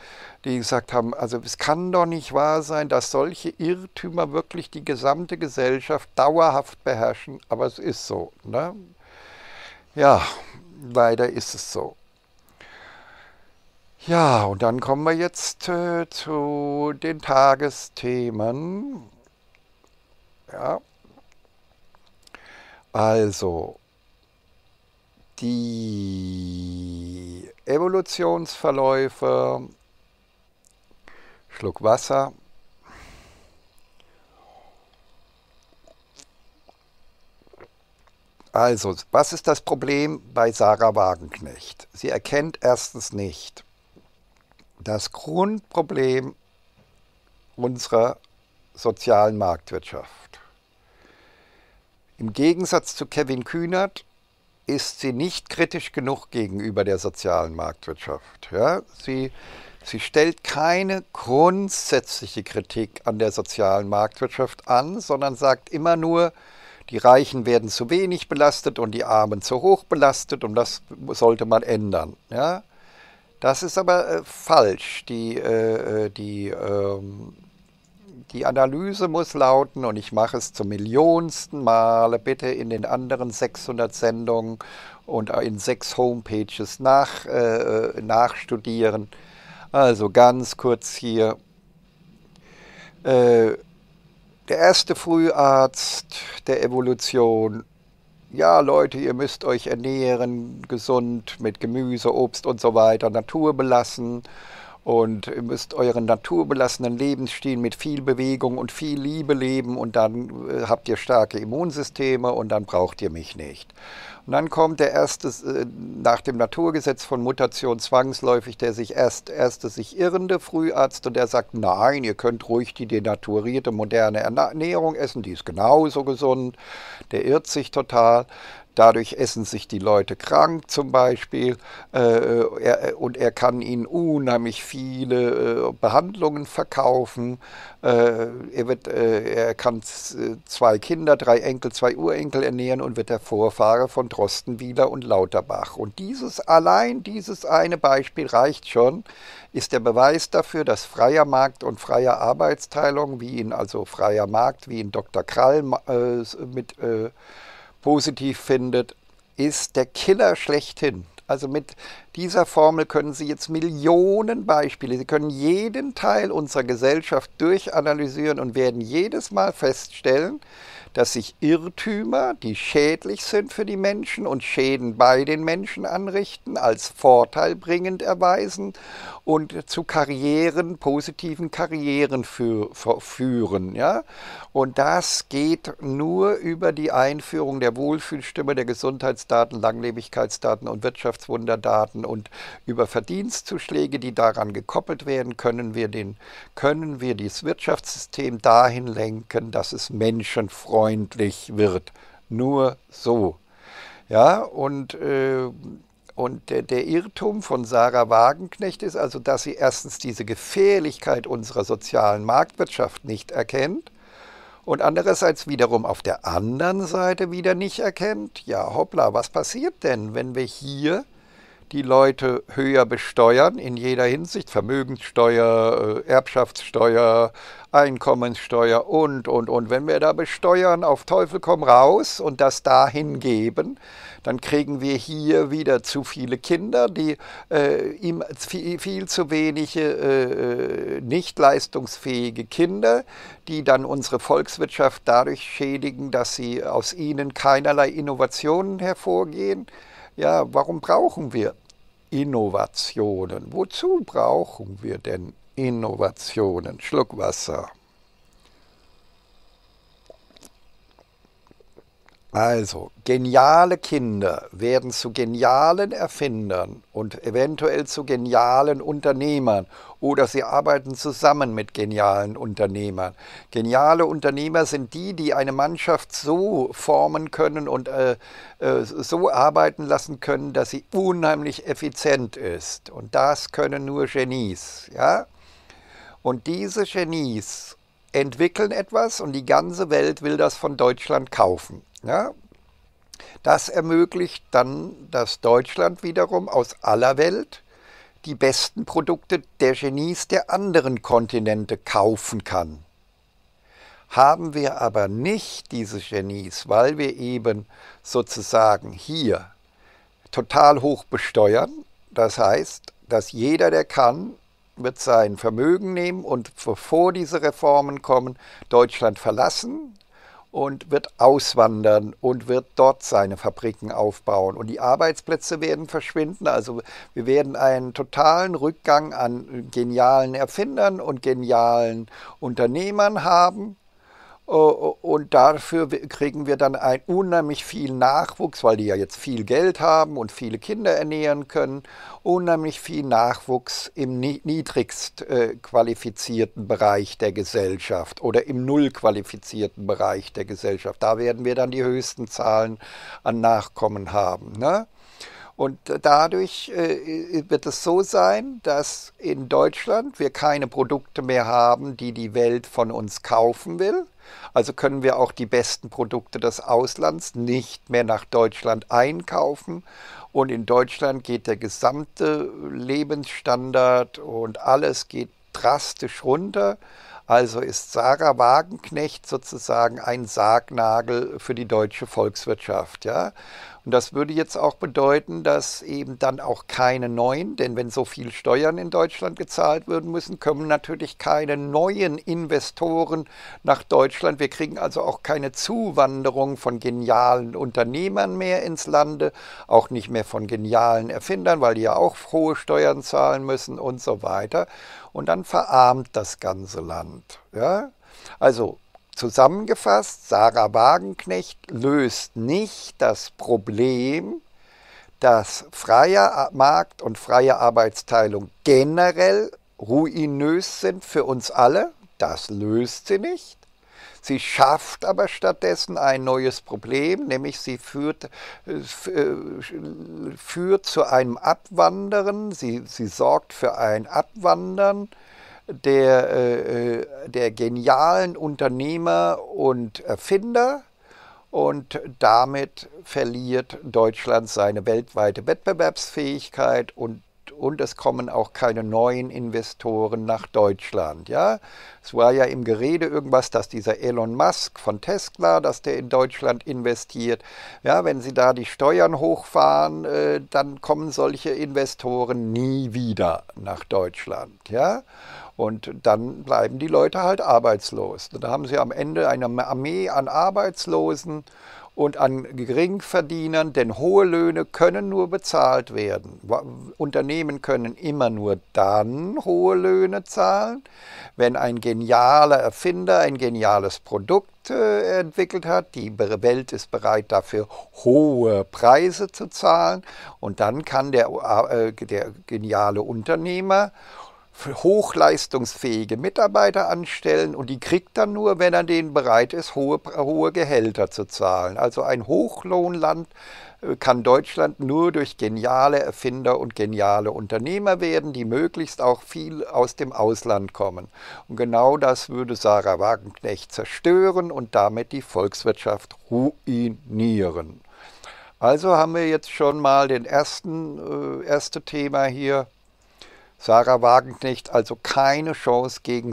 die gesagt haben, also es kann doch nicht wahr sein, dass solche Irrtümer wirklich die gesamte Gesellschaft dauerhaft beherrschen, aber es ist so. Ne? Ja, leider ist es so. Ja, und dann kommen wir jetzt äh, zu den Tagesthemen. Ja. Also, die Evolutionsverläufe Schluck Wasser. Also, was ist das Problem bei Sarah Wagenknecht? Sie erkennt erstens nicht das Grundproblem unserer sozialen Marktwirtschaft. Im Gegensatz zu Kevin Kühnert ist sie nicht kritisch genug gegenüber der sozialen Marktwirtschaft. Ja, sie Sie stellt keine grundsätzliche Kritik an der sozialen Marktwirtschaft an, sondern sagt immer nur, die Reichen werden zu wenig belastet und die Armen zu hoch belastet und das sollte man ändern. Ja? Das ist aber äh, falsch. Die, äh, äh die, äh, die Analyse muss lauten, und ich mache es zum millionsten Male, bitte in den anderen 600 Sendungen und in sechs Homepages nach, äh, äh, nachstudieren. Also ganz kurz hier. Äh, der erste Früharzt der Evolution. Ja, Leute, ihr müsst euch ernähren, gesund, mit Gemüse, Obst und so weiter, Natur belassen und ihr müsst euren naturbelassenen Lebensstil mit viel Bewegung und viel Liebe leben und dann äh, habt ihr starke Immunsysteme und dann braucht ihr mich nicht. Und dann kommt der erste, äh, nach dem Naturgesetz von Mutation zwangsläufig, der sich erst, erste sich irrende Früharzt und der sagt, nein, ihr könnt ruhig die denaturierte moderne Ernährung essen, die ist genauso gesund. Der irrt sich total. Dadurch essen sich die Leute krank zum Beispiel äh, äh er, äh, und er kann ihnen unheimlich viele äh, Behandlungen verkaufen. Äh, er, wird, äh, er kann zwei Kinder, drei Enkel, zwei Urenkel ernähren und wird der Vorfahre von Drostenwieler und Lauterbach. Und dieses allein, dieses eine Beispiel reicht schon, ist der Beweis dafür, dass freier Markt und freie Arbeitsteilung, wie ihn also freier Markt, wie ihn Dr. Krall mit positiv findet, ist der Killer schlechthin. Also mit dieser Formel können Sie jetzt Millionen Beispiele, Sie können jeden Teil unserer Gesellschaft durchanalysieren und werden jedes Mal feststellen, dass sich Irrtümer, die schädlich sind für die Menschen und Schäden bei den Menschen anrichten, als vorteilbringend erweisen und zu Karrieren, positiven Karrieren für, führen. Ja? Und das geht nur über die Einführung der Wohlfühlstimme, der Gesundheitsdaten, Langlebigkeitsdaten und Wirtschaftswunderdaten und über Verdienstzuschläge, die daran gekoppelt werden, können wir, den, können wir das Wirtschaftssystem dahin lenken, dass es menschenfreundlich freundlich wird. Nur so. Ja, und, äh, und der, der Irrtum von Sarah Wagenknecht ist also, dass sie erstens diese Gefährlichkeit unserer sozialen Marktwirtschaft nicht erkennt und andererseits wiederum auf der anderen Seite wieder nicht erkennt, ja hoppla, was passiert denn, wenn wir hier die Leute höher besteuern in jeder Hinsicht, Vermögenssteuer, äh, Erbschaftssteuer, Einkommensteuer und, und, und. Wenn wir da besteuern, auf Teufel komm raus und das dahin geben, dann kriegen wir hier wieder zu viele Kinder, die äh, ihm viel, viel, zu wenige äh, nicht leistungsfähige Kinder, die dann unsere Volkswirtschaft dadurch schädigen, dass sie aus ihnen keinerlei Innovationen hervorgehen. Ja, warum brauchen wir Innovationen. Wozu brauchen wir denn Innovationen? Schluck Wasser. Also, geniale Kinder werden zu genialen Erfindern und eventuell zu genialen Unternehmern oder sie arbeiten zusammen mit genialen Unternehmern. Geniale Unternehmer sind die, die eine Mannschaft so formen können und äh, äh, so arbeiten lassen können, dass sie unheimlich effizient ist. Und das können nur Genies. Ja? Und diese Genies entwickeln etwas und die ganze Welt will das von Deutschland kaufen. Ja? Das ermöglicht dann, dass Deutschland wiederum aus aller Welt die besten Produkte der Genies der anderen Kontinente kaufen kann. Haben wir aber nicht diese Genies, weil wir eben sozusagen hier total hoch besteuern, das heißt, dass jeder, der kann, wird sein Vermögen nehmen und bevor diese Reformen kommen, Deutschland verlassen, und wird auswandern und wird dort seine Fabriken aufbauen. Und die Arbeitsplätze werden verschwinden. Also wir werden einen totalen Rückgang an genialen Erfindern und genialen Unternehmern haben. Äh, und dafür kriegen wir dann ein unheimlich viel Nachwuchs, weil die ja jetzt viel Geld haben und viele Kinder ernähren können, unheimlich viel Nachwuchs im niedrigst äh, qualifizierten Bereich der Gesellschaft oder im null qualifizierten Bereich der Gesellschaft. Da werden wir dann die höchsten Zahlen an Nachkommen haben. Ne? Und dadurch äh, wird es so sein, dass in Deutschland wir keine Produkte mehr haben, die die Welt von uns kaufen will. Also können wir auch die besten Produkte des Auslands nicht mehr nach Deutschland einkaufen. Und in Deutschland geht der gesamte Lebensstandard und alles geht drastisch runter. Also ist Sarah Wagenknecht sozusagen ein Sargnagel für die deutsche Volkswirtschaft. Ja? Und das würde jetzt auch bedeuten, dass eben dann auch keine neuen, denn wenn so viel Steuern in Deutschland gezahlt werden müssen, kommen natürlich keine neuen Investoren nach Deutschland. Wir kriegen also auch keine Zuwanderung von genialen Unternehmern mehr ins Lande, auch nicht mehr von genialen Erfindern, weil die ja auch hohe Steuern zahlen müssen und so weiter. Und dann verarmt das ganze Land. Ja? Also Zusammengefasst, Sarah Wagenknecht löst nicht das Problem, dass freier Markt und freie Arbeitsteilung generell ruinös sind für uns alle. Das löst sie nicht. Sie schafft aber stattdessen ein neues Problem, nämlich sie führt, äh, äh, führt zu einem Abwandern, sie, sie sorgt für ein Abwandern der, äh, äh, der genialen Unternehmer und Erfinder und damit verliert Deutschland seine weltweite Wettbewerbsfähigkeit und und es kommen auch keine neuen Investoren nach Deutschland. Ja, es war ja im Gerede irgendwas, dass dieser Elon Musk von Tesla, dass der in Deutschland investiert. Ja, wenn sie da die Steuern hochfahren, äh, dann kommen solche Investoren nie wieder nach Deutschland. Ja. Und dann bleiben die Leute halt arbeitslos. Da haben sie am Ende eine Armee an Arbeitslosen und an Geringverdienern, denn hohe Löhne können nur bezahlt werden. Unternehmen können immer nur dann hohe Löhne zahlen, wenn ein genialer Erfinder ein geniales Produkt äh, entwickelt hat. Die Welt ist bereit dafür, hohe Preise zu zahlen. Und dann kann der, äh, der geniale Unternehmer hochleistungsfähige Mitarbeiter anstellen und die kriegt dann nur, wenn er denen bereit ist, hohe, hohe Gehälter zu zahlen. Also ein Hochlohnland äh, kann Deutschland nur durch geniale Erfinder und geniale Unternehmer werden, die möglichst auch viel aus dem Ausland kommen. Und genau das würde Sarah Wagenknecht zerstören und damit die Volkswirtschaft ruinieren. Also haben wir jetzt schon mal den ersten äh, erste Thema hier Sarah Wagenknecht also keine Chance gegen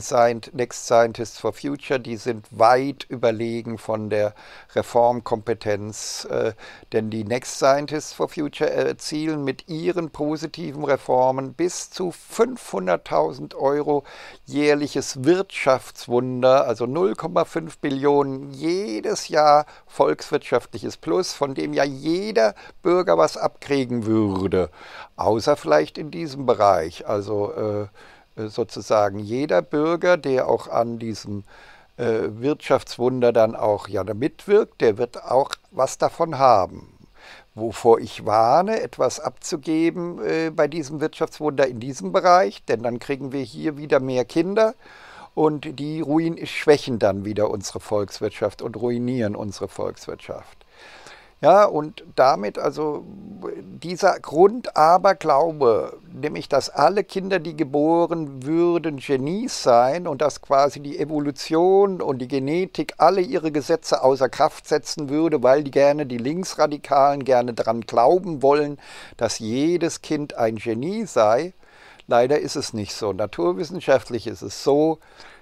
Next Scientists for Future. Die sind weit überlegen von der Reformkompetenz, äh, denn die Next Scientists for Future erzielen äh, mit ihren positiven Reformen bis zu 500.000 Euro jährliches Wirtschaftswunder, also 0,5 Billionen jedes Jahr volkswirtschaftliches Plus, von dem ja jeder Bürger was abkriegen würde außer vielleicht in diesem Bereich. Also äh, sozusagen jeder Bürger, der auch an diesem äh, Wirtschaftswunder dann auch ja mitwirkt, der wird auch was davon haben. Wovor ich warne, etwas abzugeben äh, bei diesem Wirtschaftswunder in diesem Bereich, denn dann kriegen wir hier wieder mehr Kinder und die ruin schwächen dann wieder unsere Volkswirtschaft und ruinieren unsere Volkswirtschaft. Ja, und damit also dieser Grundaberglaube, nämlich dass alle Kinder, die geboren würden, Genies sein und dass quasi die Evolution und die Genetik alle ihre Gesetze außer Kraft setzen würde, weil die gerne die Linksradikalen gerne daran glauben wollen, dass jedes Kind ein Genie sei. Leider ist es nicht so. Naturwissenschaftlich ist es so,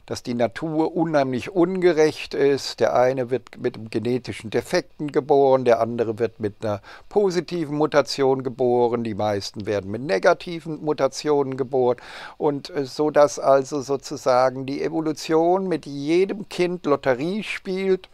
dass die Natur unheimlich ungerecht ist. Der eine wird mit genetischen Defekten geboren, der andere wird mit einer positiven Mutation geboren, die meisten werden mit negativen Mutationen geboren und äh, so dass also sozusagen die Evolution mit jedem Kind Lotterie spielt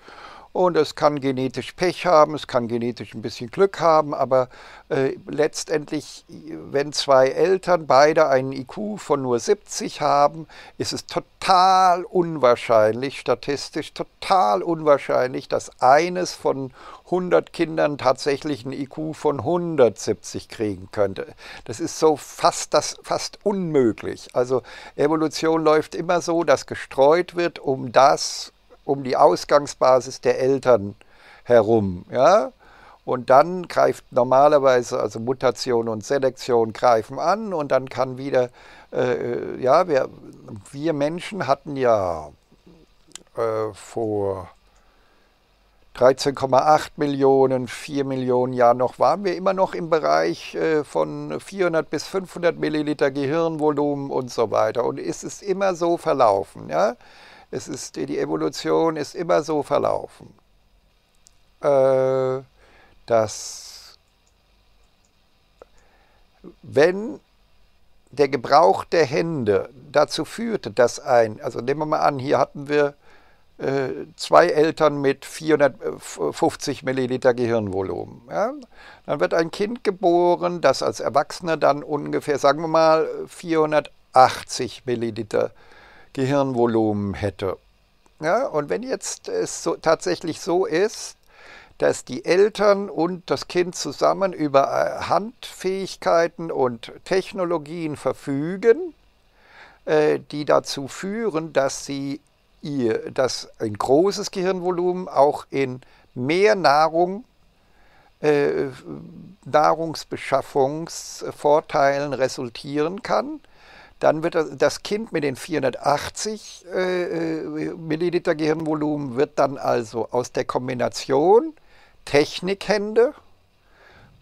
und es kann genetisch Pech haben, es kann genetisch ein bisschen Glück haben, aber äh, letztendlich, wenn zwei Eltern beide einen IQ von nur 70 haben, ist es total unwahrscheinlich, statistisch total unwahrscheinlich, dass eines von 100 Kindern tatsächlich einen IQ von 170 kriegen könnte. Das ist so fast, das, fast unmöglich. Also Evolution läuft immer so, dass gestreut wird, um das um die Ausgangsbasis der Eltern herum. Ja? Und dann greift normalerweise, also Mutation und Selektion greifen an und dann kann wieder, äh, ja, wir, wir, Menschen hatten ja äh, vor 13,8 Millionen, 4 Millionen Jahren noch waren wir immer noch im Bereich äh, von 400 bis 500 Milliliter Gehirnvolumen und so weiter. Und es ist immer so verlaufen, ja? Es ist, die Evolution ist immer so verlaufen, äh, dass wenn der Gebrauch der Hände dazu führte, dass ein, also nehmen wir mal an, hier hatten wir äh, zwei Eltern mit 450 äh, Milliliter Gehirnvolumen. Ja? Dann wird ein Kind geboren, das als Erwachsener dann ungefähr, sagen wir mal, 480 Milliliter Gehirnvolumen hätte. Ja, und wenn jetzt es so, tatsächlich so ist, dass die Eltern und das Kind zusammen über äh, Handfähigkeiten und Technologien verfügen, äh, die dazu führen, dass sie ihr, dass ein großes Gehirnvolumen auch in mehr Nahrung, äh, Nahrungsbeschaffungsvorteilen resultieren kann, dann wird das Kind mit den 480 äh, äh, Milliliter Gehirnvolumen wird dann also aus der Kombination Technikhände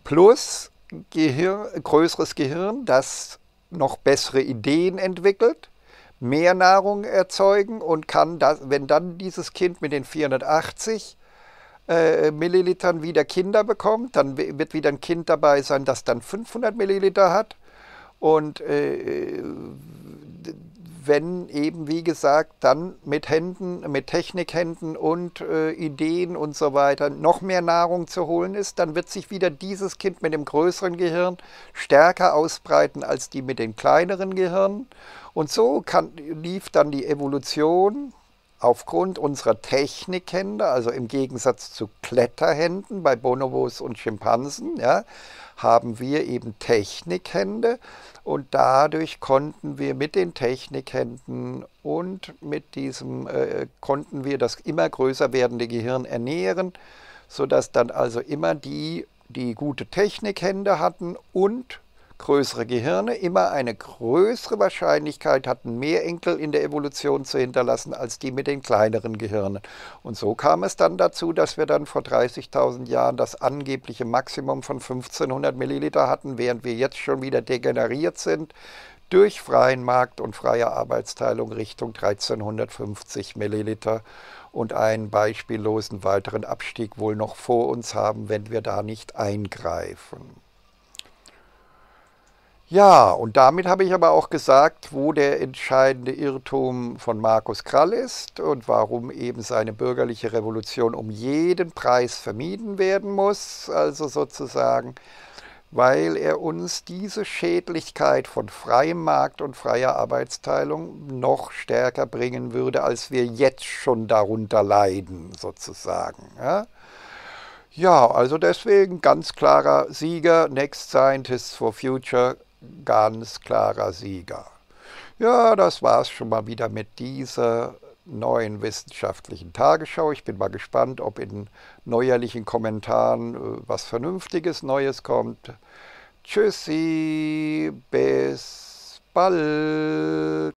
plus Gehirn, größeres Gehirn, das noch bessere Ideen entwickelt, mehr Nahrung erzeugen und kann, das, wenn dann dieses Kind mit den 480 äh, Millilitern wieder Kinder bekommt, dann wird wieder ein Kind dabei sein, das dann 500 Milliliter hat und äh, wenn eben, wie gesagt, dann mit Händen, mit Technikhänden und äh, Ideen und so weiter noch mehr Nahrung zu holen ist, dann wird sich wieder dieses Kind mit dem größeren Gehirn stärker ausbreiten als die mit dem kleineren Gehirn. Und so kann, lief dann die Evolution aufgrund unserer Technikhände, also im Gegensatz zu Kletterhänden bei Bonobos und Schimpansen, ja, haben wir eben Technikhände und dadurch konnten wir mit den Technikhänden und mit diesem äh, konnten wir das immer größer werdende Gehirn ernähren, sodass dann also immer die, die gute Technikhände hatten und größere Gehirne immer eine größere Wahrscheinlichkeit hatten, mehr Enkel in der Evolution zu hinterlassen als die mit den kleineren Gehirnen. Und so kam es dann dazu, dass wir dann vor 30.000 Jahren das angebliche Maximum von 1500 Milliliter hatten, während wir jetzt schon wieder degeneriert sind durch freien Markt und freie Arbeitsteilung Richtung 1350 Milliliter und einen beispiellosen weiteren Abstieg wohl noch vor uns haben, wenn wir da nicht eingreifen. Ja, und damit habe ich aber auch gesagt, wo der entscheidende Irrtum von Markus Krall ist und warum eben seine bürgerliche Revolution um jeden Preis vermieden werden muss, also sozusagen, weil er uns diese Schädlichkeit von freiem Markt und freier Arbeitsteilung noch stärker bringen würde, als wir jetzt schon darunter leiden, sozusagen. Ja? ja also deswegen ganz klarer Sieger, Next Scientists for Future, ganz klarer Sieger. Ja, das war's schon mal wieder mit dieser neuen wissenschaftlichen Tagesschau. Ich bin mal gespannt, ob in neuerlichen Kommentaren äh, was Vernünftiges Neues kommt. Tschüssi, bis bald.